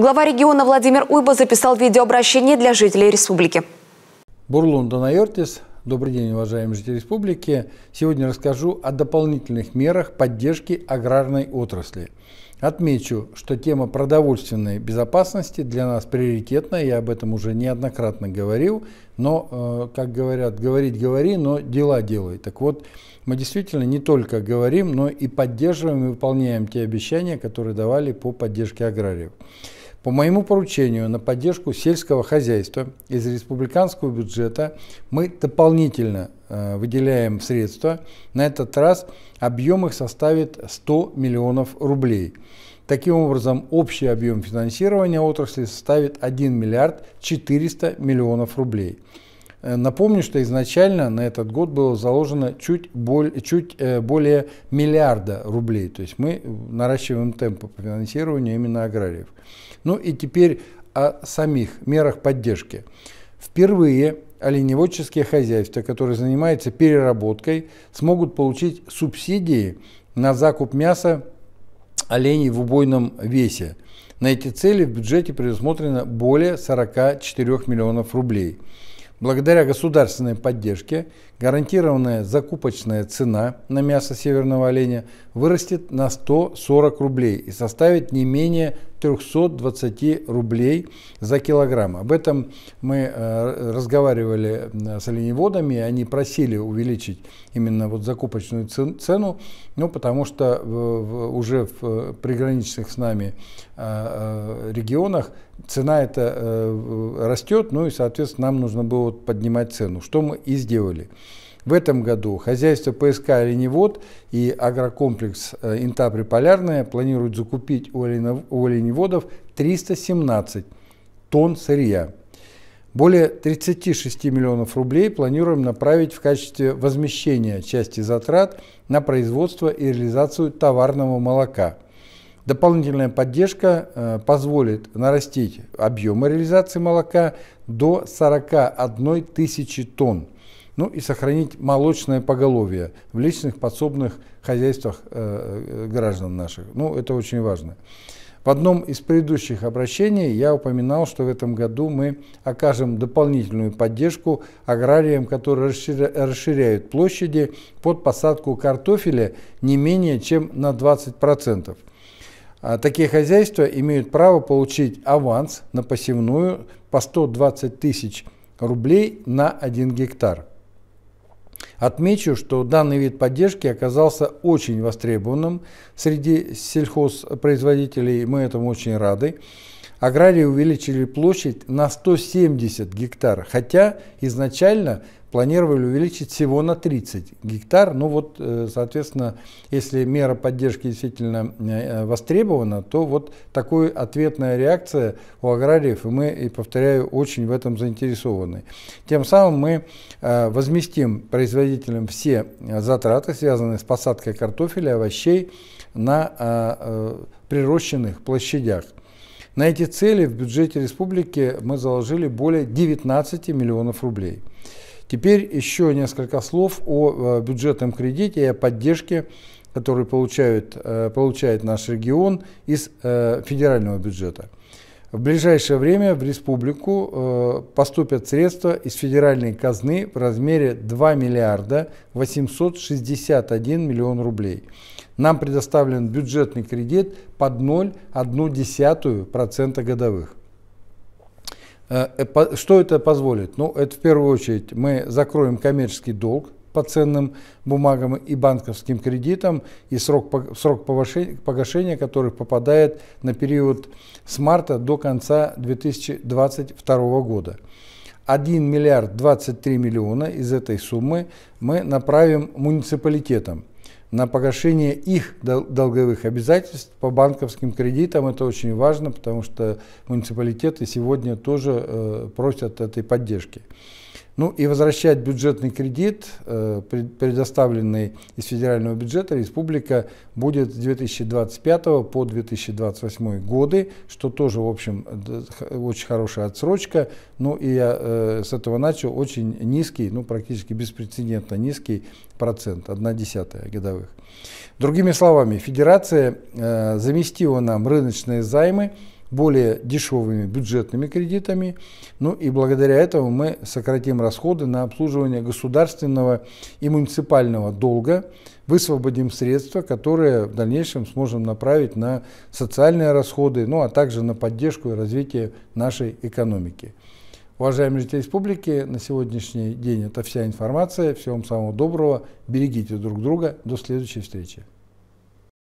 Глава региона Владимир Уйба записал видеообращение для жителей республики. Бурлун Донайортис. Добрый день, уважаемые жители республики. Сегодня расскажу о дополнительных мерах поддержки аграрной отрасли. Отмечу, что тема продовольственной безопасности для нас приоритетна, я об этом уже неоднократно говорил, но, э, как говорят, говорить говори, но дела делай. Так вот, мы действительно не только говорим, но и поддерживаем и выполняем те обещания, которые давали по поддержке аграриев. По моему поручению на поддержку сельского хозяйства из республиканского бюджета мы дополнительно э, выделяем средства. На этот раз объем их составит 100 миллионов рублей. Таким образом, общий объем финансирования отрасли составит 1 миллиард 400 миллионов рублей. Э, напомню, что изначально на этот год было заложено чуть, боль, чуть э, более миллиарда рублей. То есть мы э, наращиваем темпы по финансированию именно аграриев. Ну и теперь о самих мерах поддержки. Впервые оленеводческие хозяйства, которые занимаются переработкой, смогут получить субсидии на закуп мяса оленей в убойном весе. На эти цели в бюджете предусмотрено более 44 миллионов рублей. Благодаря государственной поддержке гарантированная закупочная цена на мясо северного оленя вырастет на 140 рублей и составит не менее 320 рублей за килограмм. Об этом мы э, разговаривали э, с оленеводами, они просили увеличить именно вот закупочную цену, ну, потому что уже в э, приграничных с нами регионах цена это растет, ну и, соответственно, нам нужно было поднимать цену, что мы и сделали. В этом году хозяйство ПСК «Оленевод» и агрокомплекс э, «Интапри Полярная» планируют закупить у оленеводов 317 тонн сырья. Более 36 миллионов рублей планируем направить в качестве возмещения части затрат на производство и реализацию товарного молока. Дополнительная поддержка э, позволит нарастить объемы реализации молока до 41 тысячи тонн ну и сохранить молочное поголовье в личных подсобных хозяйствах э, э, граждан наших. Ну, это очень важно. В одном из предыдущих обращений я упоминал, что в этом году мы окажем дополнительную поддержку аграриям, которые расширяют площади под посадку картофеля не менее чем на 20%. А такие хозяйства имеют право получить аванс на посевную по 120 тысяч рублей на 1 гектар. Отмечу, что данный вид поддержки оказался очень востребованным среди сельхозпроизводителей, мы этому очень рады аграрии увеличили площадь на 170 гектар, хотя изначально планировали увеличить всего на 30 гектар. Ну вот, э, соответственно, если мера поддержки действительно э, э, востребована, то вот такая ответная реакция у аграриев, и мы, и повторяю, очень в этом заинтересованы. Тем самым мы возместим производителям все затраты, связанные с посадкой картофеля, овощей на прирощенных площадях. На эти цели в бюджете республики мы заложили более 19 миллионов рублей. Теперь еще несколько слов о э, бюджетном кредите и о поддержке, которую получает э, получает наш регион из э, федерального бюджета. В ближайшее время в республику э, поступят средства из федеральной казны в размере 2 миллиарда 861 миллион рублей. Нам предоставлен бюджетный кредит под 0,1% годовых. Э, э, что это позволит? Ну, это в первую очередь мы закроем коммерческий долг по ценным бумагам и банковским кредитам, и срок, срок погашения которых попадает на период с марта до конца 2022 года. 1 миллиард 23 миллиона из этой суммы мы направим муниципалитетам на погашение их долговых обязательств по банковским кредитам. Это очень важно, потому что муниципалитеты сегодня тоже э, просят этой поддержки. Ну и возвращать бюджетный кредит, э, предоставленный из федерального бюджета, республика будет с 2025 по 2028 годы, что тоже, в общем, очень хорошая отсрочка. Ну и я э, с этого начал очень низкий, ну практически беспрецедентно низкий процент, 1 десятая годовых. Другими словами, федерация э, заместила нам рыночные займы, более дешевыми бюджетными кредитами. Ну и благодаря этому мы сократим расходы на обслуживание государственного и муниципального долга, высвободим средства, которые в дальнейшем сможем направить на социальные расходы, ну а также на поддержку и развитие нашей экономики. Уважаемые жители республики, на сегодняшний день это вся информация. Всего вам самого доброго. Берегите друг друга. До следующей встречи.